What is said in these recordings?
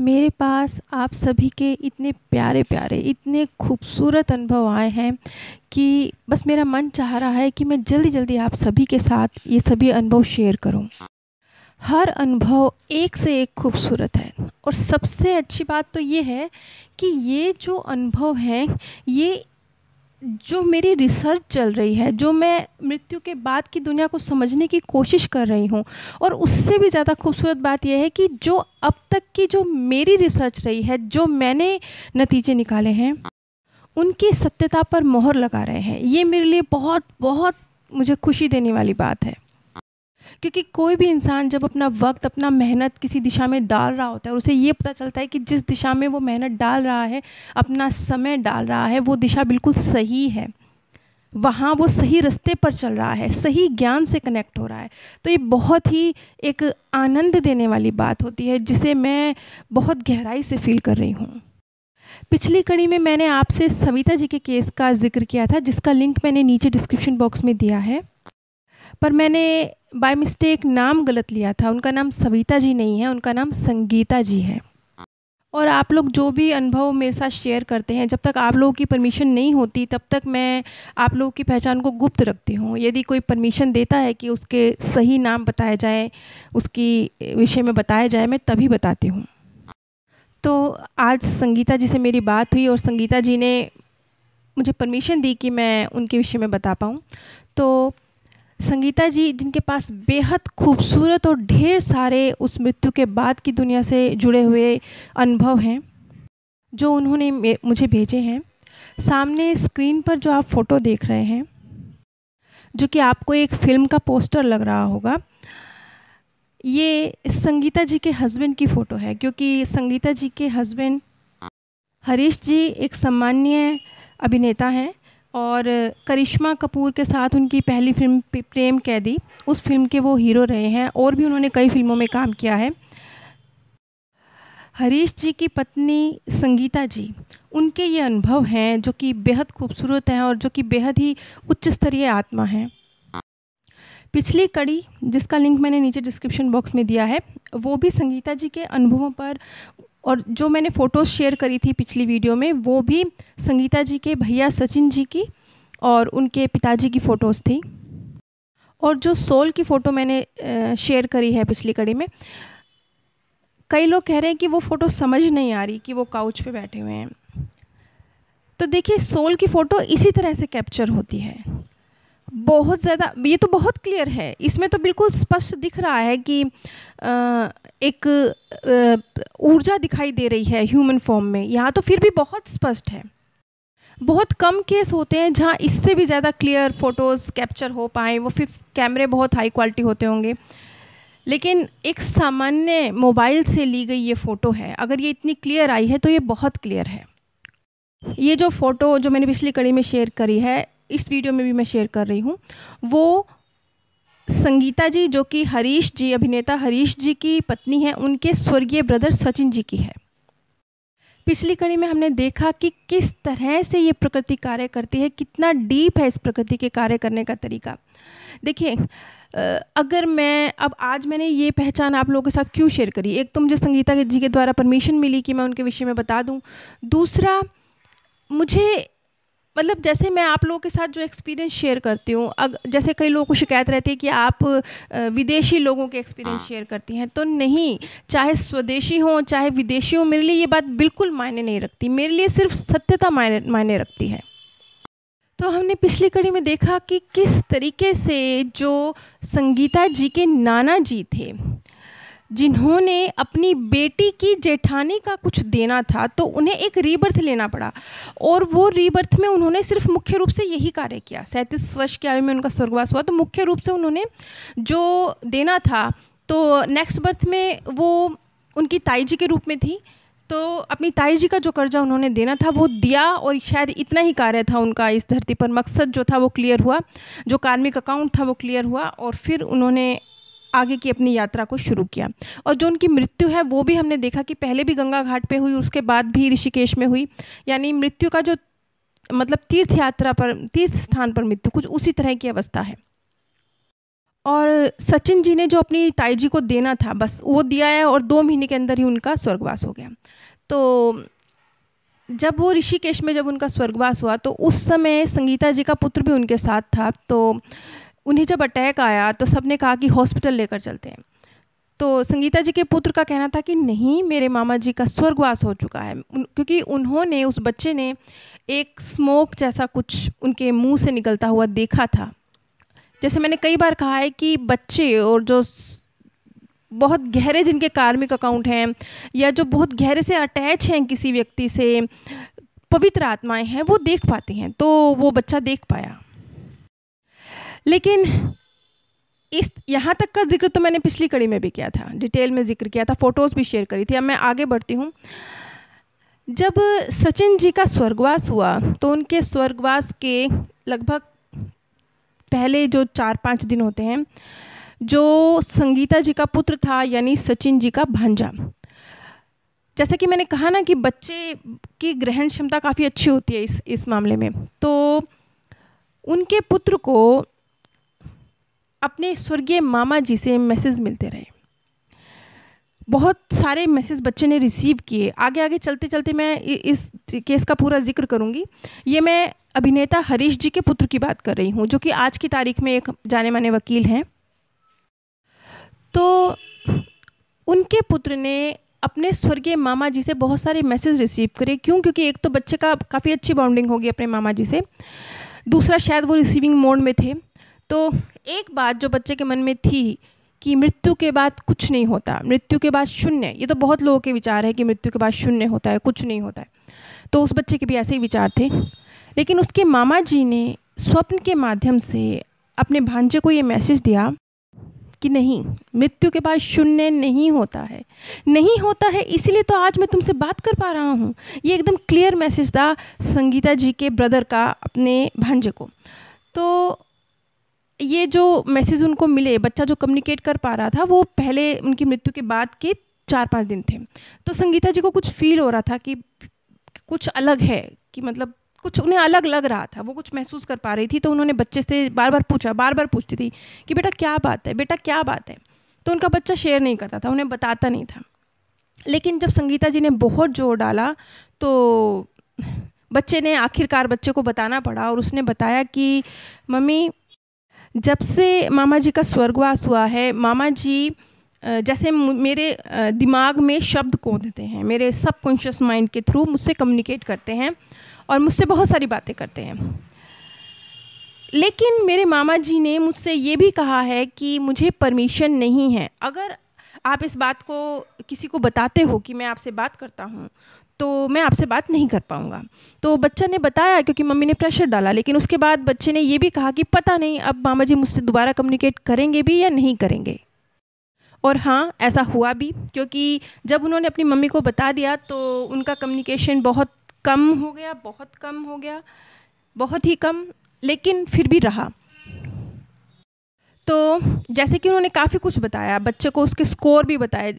मेरे पास आप सभी के इतने प्यारे प्यारे इतने खूबसूरत अनुभव आए हैं कि बस मेरा मन चाह रहा है कि मैं जल्दी जल्दी आप सभी के साथ ये सभी अनुभव शेयर करूं। हर अनुभव एक से एक खूबसूरत है और सबसे अच्छी बात तो ये है कि ये जो अनुभव हैं ये जो मेरी रिसर्च चल रही है जो मैं मृत्यु के बाद की दुनिया को समझने की कोशिश कर रही हूँ और उससे भी ज़्यादा खूबसूरत बात यह है कि जो अब तक की जो मेरी रिसर्च रही है जो मैंने नतीजे निकाले हैं उनकी सत्यता पर मोहर लगा रहे हैं ये मेरे लिए बहुत बहुत मुझे खुशी देने वाली बात है क्योंकि कोई भी इंसान जब अपना वक्त अपना मेहनत किसी दिशा में डाल रहा होता है और उसे ये पता चलता है कि जिस दिशा में वो मेहनत डाल रहा है अपना समय डाल रहा है वो दिशा बिल्कुल सही है वहाँ वो सही रास्ते पर चल रहा है सही ज्ञान से कनेक्ट हो रहा है तो ये बहुत ही एक आनंद देने वाली बात होती है जिसे मैं बहुत गहराई से फील कर रही हूँ पिछली कड़ी में मैंने आपसे सविता जी के केस का जिक्र किया था जिसका लिंक मैंने नीचे डिस्क्रिप्शन बॉक्स में दिया है पर मैंने बाय मिस्टेक नाम गलत लिया था उनका नाम सविता जी नहीं है उनका नाम संगीता जी है और आप लोग जो भी अनुभव मेरे साथ शेयर करते हैं जब तक आप लोगों की परमिशन नहीं होती तब तक मैं आप लोगों की पहचान को गुप्त रखती हूँ यदि कोई परमिशन देता है कि उसके सही नाम बताए जाए उसकी विषय में बताया जाए मैं तभी बताती हूँ तो आज संगीता जी से मेरी बात हुई और संगीता जी ने मुझे परमिशन दी कि मैं उनके विषय में बता पाऊँ तो संगीता जी जिनके पास बेहद खूबसूरत और ढेर सारे उस मृत्यु के बाद की दुनिया से जुड़े हुए अनुभव हैं जो उन्होंने मुझे भेजे हैं सामने स्क्रीन पर जो आप फ़ोटो देख रहे हैं जो कि आपको एक फ़िल्म का पोस्टर लग रहा होगा ये संगीता जी के हस्बैंड की फ़ोटो है क्योंकि संगीता जी के हस्बैंड हरीश जी एक सामान्य अभिनेता हैं और करिश्मा कपूर के साथ उनकी पहली फिल्म प्रेम कैदी उस फिल्म के वो हीरो रहे हैं और भी उन्होंने कई फिल्मों में काम किया है हरीश जी की पत्नी संगीता जी उनके ये अनुभव हैं जो कि बेहद खूबसूरत हैं और जो कि बेहद ही उच्च स्तरीय आत्मा हैं पिछली कड़ी जिसका लिंक मैंने नीचे डिस्क्रिप्शन बॉक्स में दिया है वो भी संगीता जी के अनुभवों पर और जो मैंने फ़ोटोज़ शेयर करी थी पिछली वीडियो में वो भी संगीता जी के भैया सचिन जी की और उनके पिताजी की फ़ोटोज़ थी और जो सोल की फ़ोटो मैंने शेयर करी है पिछली कड़ी में कई लोग कह रहे हैं कि वो फ़ोटो समझ नहीं आ रही कि वो काउच पे बैठे हुए हैं तो देखिए सोल की फ़ोटो इसी तरह से कैप्चर होती है बहुत ज़्यादा ये तो बहुत क्लियर है इसमें तो बिल्कुल स्पष्ट दिख रहा है कि एक ऊर्जा दिखाई दे रही है ह्यूमन फॉर्म में यहाँ तो फिर भी बहुत स्पष्ट है बहुत कम केस होते हैं जहाँ इससे भी ज़्यादा क्लियर फ़ोटोज़ कैप्चर हो पाए वो फिर कैमरे बहुत हाई क्वालिटी होते होंगे लेकिन एक सामान्य मोबाइल से ली गई ये फ़ोटो है अगर ये इतनी क्लियर आई है तो ये बहुत क्लियर है ये जो फ़ोटो जो मैंने पिछली कड़ी में शेयर करी है इस वीडियो में भी मैं शेयर कर रही हूँ वो संगीता जी जो कि हरीश जी अभिनेता हरीश जी की पत्नी है उनके स्वर्गीय ब्रदर सचिन जी की है पिछली कड़ी में हमने देखा कि किस तरह से ये प्रकृति कार्य करती है कितना डीप है इस प्रकृति के कार्य करने का तरीका देखिए अगर मैं अब आज मैंने ये पहचान आप लोगों के साथ क्यों शेयर करी एक तो मुझे संगीता जी के द्वारा परमिशन मिली कि मैं उनके विषय में बता दूं दूसरा मुझे मतलब जैसे मैं आप लोगों के साथ जो एक्सपीरियंस शेयर करती हूँ जैसे कई लोगों को शिकायत रहती है कि आप विदेशी लोगों के एक्सपीरियंस शेयर हाँ। करती हैं तो नहीं चाहे स्वदेशी हों चाहे विदेशी हों मेरे लिए ये बात बिल्कुल मायने नहीं रखती मेरे लिए सिर्फ सत्यता मायने मायने रखती है तो हमने पिछली कड़ी में देखा कि किस तरीके से जो संगीता जी के नाना जी थे जिन्होंने अपनी बेटी की जेठानी का कुछ देना था तो उन्हें एक रीबर्थ लेना पड़ा और वो रीबर्थ में उन्होंने सिर्फ मुख्य रूप से यही कार्य किया सैंतीस वर्ष की आयु में उनका स्वर्गवास हुआ तो मुख्य रूप से उन्होंने जो देना था तो नेक्स्ट बर्थ में वो उनकी ताई जी के रूप में थी तो अपनी ताई जी का जो कर्जा उन्होंने देना था वो दिया और शायद इतना ही कार्य था उनका इस धरती पर मकसद जो था वो क्लियर हुआ जो कार्मिक अकाउंट था वो क्लियर हुआ और फिर उन्होंने आगे की अपनी यात्रा को शुरू किया और जो उनकी मृत्यु है वो भी हमने देखा कि पहले भी गंगा घाट पे हुई उसके बाद भी ऋषिकेश में हुई यानी मृत्यु का जो मतलब तीर्थ यात्रा पर तीर्थ स्थान पर मृत्यु कुछ उसी तरह की अवस्था है और सचिन जी ने जो अपनी ताई जी को देना था बस वो दिया है और दो महीने के अंदर ही उनका स्वर्गवास हो गया तो जब वो ऋषिकेश में जब उनका स्वर्गवास हुआ तो उस समय संगीता जी का पुत्र भी उनके साथ था तो उन्हें जब अटैक आया तो सब ने कहा कि हॉस्पिटल लेकर चलते हैं तो संगीता जी के पुत्र का कहना था कि नहीं मेरे मामा जी का स्वर्गवास हो चुका है क्योंकि उन्होंने उस बच्चे ने एक स्मोक जैसा कुछ उनके मुंह से निकलता हुआ देखा था जैसे मैंने कई बार कहा है कि बच्चे और जो बहुत गहरे जिनके कार्मिक अकाउंट हैं या जो बहुत गहरे से अटैच हैं किसी व्यक्ति से पवित्र आत्माएं हैं वो देख पाती हैं तो वो बच्चा देख पाया लेकिन इस यहाँ तक का जिक्र तो मैंने पिछली कड़ी में भी किया था डिटेल में जिक्र किया था फ़ोटोज़ भी शेयर करी थी अब मैं आगे बढ़ती हूँ जब सचिन जी का स्वर्गवास हुआ तो उनके स्वर्गवास के लगभग पहले जो चार पाँच दिन होते हैं जो संगीता जी का पुत्र था यानी सचिन जी का भांजा जैसे कि मैंने कहा ना कि बच्चे की ग्रहण क्षमता काफ़ी अच्छी होती है इस इस मामले में तो उनके पुत्र को अपने स्वर्गीय मामा जी से मैसेज मिलते रहे बहुत सारे मैसेज बच्चे ने रिसीव किए आगे आगे चलते चलते मैं इस केस का पूरा जिक्र करूंगी ये मैं अभिनेता हरीश जी के पुत्र की बात कर रही हूँ जो कि आज की तारीख में एक जाने माने वकील हैं तो उनके पुत्र ने अपने स्वर्गीय मामा जी से बहुत सारे मैसेज रिसीव करे क्यों क्योंकि एक तो बच्चे का काफ़ी अच्छी बॉन्डिंग होगी अपने मामा जी से दूसरा शायद वो रिसीविंग मोड में थे तो एक बात जो बच्चे के मन में थी कि मृत्यु के बाद कुछ नहीं होता मृत्यु के बाद शून्य ये तो बहुत लोगों के विचार है कि मृत्यु के बाद शून्य होता है कुछ नहीं होता है तो उस बच्चे के भी ऐसे ही विचार थे लेकिन उसके मामा जी ने स्वप्न के माध्यम से अपने भांजे को ये मैसेज दिया कि नहीं मृत्यु के बाद शून्य नहीं होता है नहीं होता है इसीलिए तो आज मैं तुमसे बात कर पा रहा हूँ ये एकदम क्लियर मैसेज था संगीता जी के ब्रदर का अपने भांजे को तो ये जो मैसेज उनको मिले बच्चा जो कम्युनिकेट कर पा रहा था वो पहले उनकी मृत्यु के बाद के चार पाँच दिन थे तो संगीता जी को कुछ फील हो रहा था कि कुछ अलग है कि मतलब कुछ उन्हें अलग लग रहा था वो कुछ महसूस कर पा रही थी तो उन्होंने बच्चे से बार बार पूछा बार बार पूछती थी कि बेटा क्या बात है बेटा क्या बात है तो उनका बच्चा शेयर नहीं करता था उन्हें बताता नहीं था लेकिन जब संगीता जी ने बहुत जोर डाला तो बच्चे ने आखिरकार बच्चे को बताना पड़ा और उसने बताया कि मम्मी जब से मामा जी का स्वर्गवास हुआ है मामा जी जैसे मेरे दिमाग में शब्द कूदते हैं मेरे सब कॉन्शियस माइंड के थ्रू मुझसे कम्युनिकेट करते हैं और मुझसे बहुत सारी बातें करते हैं लेकिन मेरे मामा जी ने मुझसे ये भी कहा है कि मुझे परमिशन नहीं है अगर आप इस बात को किसी को बताते हो कि मैं आपसे बात करता हूँ तो मैं आपसे बात नहीं कर पाऊँगा तो बच्चा ने बताया क्योंकि मम्मी ने प्रेशर डाला लेकिन उसके बाद बच्चे ने ये भी कहा कि पता नहीं अब मामा जी मुझसे दोबारा कम्युनिकेट करेंगे भी या नहीं करेंगे और हाँ ऐसा हुआ भी क्योंकि जब उन्होंने अपनी मम्मी को बता दिया तो उनका कम्युनिकेशन बहुत कम हो गया बहुत कम हो गया बहुत ही कम लेकिन फिर भी रहा तो जैसे कि उन्होंने काफ़ी कुछ बताया बच्चे को उसके स्कोर भी बताए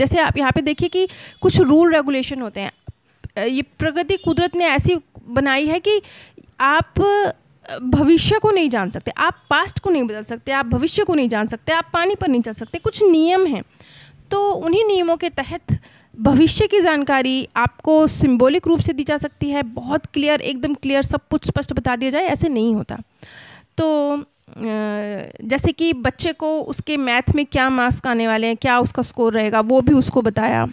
जैसे आप यहाँ पे देखिए कि कुछ रूल रेगुलेशन होते हैं ये प्रकृति कुदरत ने ऐसी बनाई है कि आप भविष्य को नहीं जान सकते आप पास्ट को नहीं बदल सकते आप भविष्य को नहीं जान सकते आप पानी पर नहीं चल सकते कुछ नियम हैं तो उन्हीं नियमों के तहत भविष्य की जानकारी आपको सिंबॉलिक रूप से दी जा सकती है बहुत क्लियर एकदम क्लियर सब कुछ स्पष्ट बता दिया जाए ऐसे नहीं होता तो जैसे कि बच्चे को उसके मैथ में क्या मार्क्स आने वाले हैं क्या उसका स्कोर रहेगा वो भी उसको बताया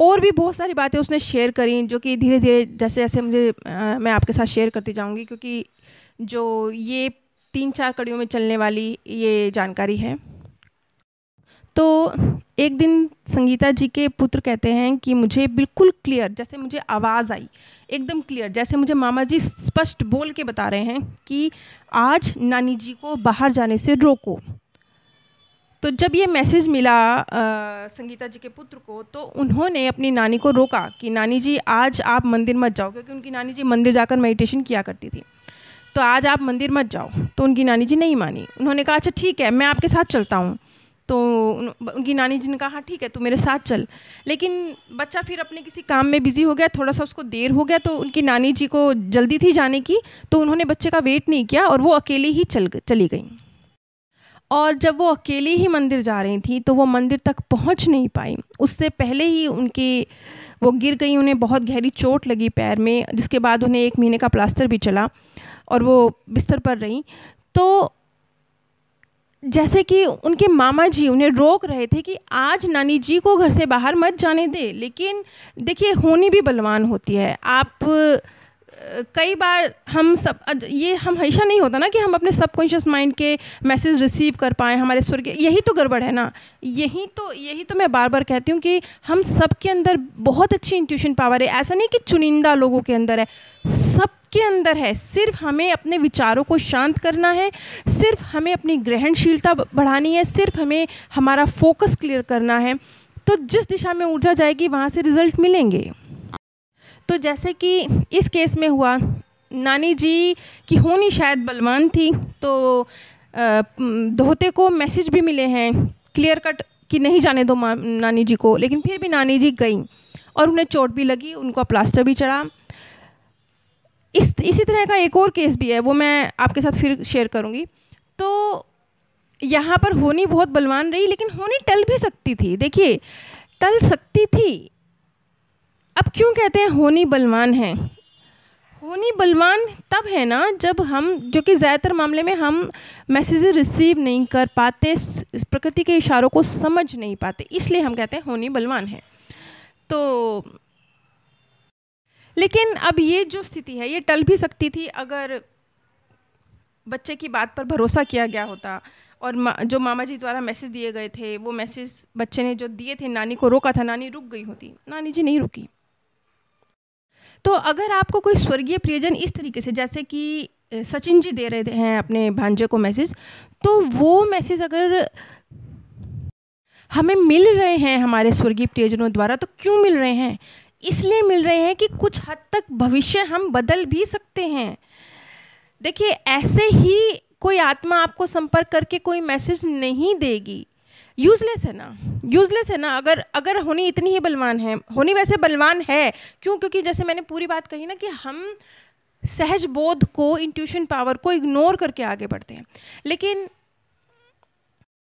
और भी बहुत सारी बातें उसने शेयर करी जो कि धीरे धीरे जैसे जैसे मुझे आ, मैं आपके साथ शेयर करती जाऊँगी क्योंकि जो ये तीन चार कड़ियों में चलने वाली ये जानकारी है तो एक दिन संगीता जी के पुत्र कहते हैं कि मुझे बिल्कुल क्लियर जैसे मुझे आवाज़ आई एकदम क्लियर जैसे मुझे मामा जी स्पष्ट बोल के बता रहे हैं कि आज नानी जी को बाहर जाने से रोको तो जब ये मैसेज मिला आ, संगीता जी के पुत्र को तो उन्होंने अपनी नानी को रोका कि नानी जी आज आप मंदिर मत जाओ क्योंकि उनकी नानी जी मंदिर जाकर मेडिटेशन किया करती थी तो आज आप मंदिर मत जाओ तो उनकी नानी जी नहीं मानी उन्होंने कहा अच्छा ठीक है मैं आपके साथ चलता हूँ तो उनकी नानी जी ने कहा हाँ, ठीक है तू मेरे साथ चल लेकिन बच्चा फिर अपने किसी काम में बिज़ी हो गया थोड़ा सा उसको देर हो गया तो उनकी नानी जी को जल्दी थी जाने की तो उन्होंने बच्चे का वेट नहीं किया और वो अकेले ही चल चली गई और जब वो अकेले ही मंदिर जा रही थी तो वो मंदिर तक पहुंच नहीं पाई उससे पहले ही उनके वो गिर गई उन्हें बहुत गहरी चोट लगी पैर में जिसके बाद उन्हें एक महीने का प्लास्टर भी चला और वो बिस्तर पर रही तो जैसे कि उनके मामा जी उन्हें रोक रहे थे कि आज नानी जी को घर से बाहर मत जाने दे लेकिन देखिए होनी भी बलवान होती है आप कई बार हम सब ये हम हमेशा नहीं होता ना कि हम अपने सबकॉन्शियस माइंड के मैसेज रिसीव कर पाएँ हमारे स्वर के यही तो गड़बड़ है ना यही तो यही तो मैं बार बार कहती हूँ कि हम सब के अंदर बहुत अच्छी इंट्यूशन पावर है ऐसा नहीं कि चुनिंदा लोगों के अंदर है सब के अंदर है सिर्फ हमें अपने विचारों को शांत करना है सिर्फ हमें अपनी ग्रहणशीलता बढ़ानी है सिर्फ हमें हमारा फोकस क्लियर करना है तो जिस दिशा में ऊर्जा जाएगी वहाँ से रिज़ल्ट मिलेंगे तो जैसे कि इस केस में हुआ नानी जी की होनी शायद बलवान थी तो दोहते को मैसेज भी मिले हैं क्लियर कट कि नहीं जाने दो नानी जी को लेकिन फिर भी नानी जी गई और उन्हें चोट भी लगी उनको प्लास्टर भी चढ़ा इस इसी तरह का एक और केस भी है वो मैं आपके साथ फिर शेयर करूँगी तो यहाँ पर होनी बहुत बलवान रही लेकिन होनी टल भी सकती थी देखिए टल सकती थी अब क्यों कहते हैं होनी बलवान है होनी बलवान तब है ना जब हम जो कि ज़्यादातर मामले में हम मैसेज रिसीव नहीं कर पाते प्रकृति के इशारों को समझ नहीं पाते इसलिए हम कहते हैं होनी बलवान है तो लेकिन अब ये जो स्थिति है ये टल भी सकती थी अगर बच्चे की बात पर भरोसा किया गया होता और मा, जो मामा जी द्वारा मैसेज दिए गए थे वो मैसेज बच्चे ने जो दिए थे नानी को रोका था नानी रुक गई होती नानी जी नहीं रुकी तो अगर आपको कोई स्वर्गीय प्रियजन इस तरीके से जैसे कि सचिन जी दे रहे हैं अपने भांजे को मैसेज तो वो मैसेज अगर हमें मिल रहे हैं हमारे स्वर्गीय प्रियजनों द्वारा तो क्यों मिल रहे हैं इसलिए मिल रहे हैं कि कुछ हद तक भविष्य हम बदल भी सकते हैं देखिए ऐसे ही कोई आत्मा आपको संपर्क करके कोई मैसेज नहीं देगी यूजलेस है ना यूजलेस है ना अगर अगर होनी इतनी ही बलवान है होनी वैसे बलवान है क्यों क्योंकि जैसे मैंने पूरी बात कही ना कि हम सहज बोध को इंट्यूशन पावर को इग्नोर करके आगे बढ़ते हैं लेकिन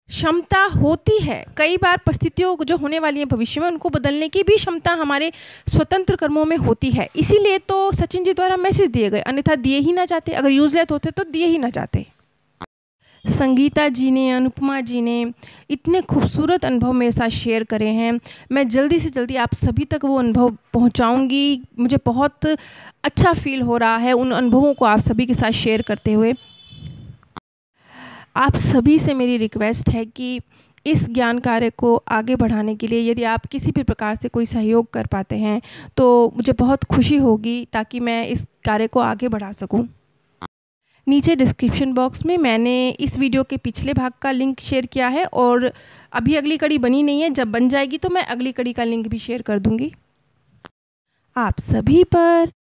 क्षमता होती है कई बार परिस्थितियों जो होने वाली हैं भविष्य में उनको बदलने की भी क्षमता हमारे स्वतंत्र कर्मों में होती है इसीलिए तो सचिन जी द्वारा मैसेज दिए गए अन्यथा दिए ही ना जाते अगर यूजलेस होते तो दिए ही ना जाते संगीता जी ने अनुपमा जी ने इतने खूबसूरत अनुभव मेरे साथ शेयर करे हैं मैं जल्दी से जल्दी आप सभी तक वो अनुभव पहुंचाऊंगी मुझे बहुत अच्छा फील हो रहा है उन अनुभवों को आप सभी के साथ शेयर करते हुए आप सभी से मेरी रिक्वेस्ट है कि इस ज्ञान कार्य को आगे बढ़ाने के लिए यदि आप किसी भी प्रकार से कोई सहयोग कर पाते हैं तो मुझे बहुत खुशी होगी ताकि मैं इस कार्य को आगे बढ़ा सकूं नीचे डिस्क्रिप्शन बॉक्स में मैंने इस वीडियो के पिछले भाग का लिंक शेयर किया है और अभी अगली कड़ी बनी नहीं है जब बन जाएगी तो मैं अगली कड़ी का लिंक भी शेयर कर दूँगी आप सभी पर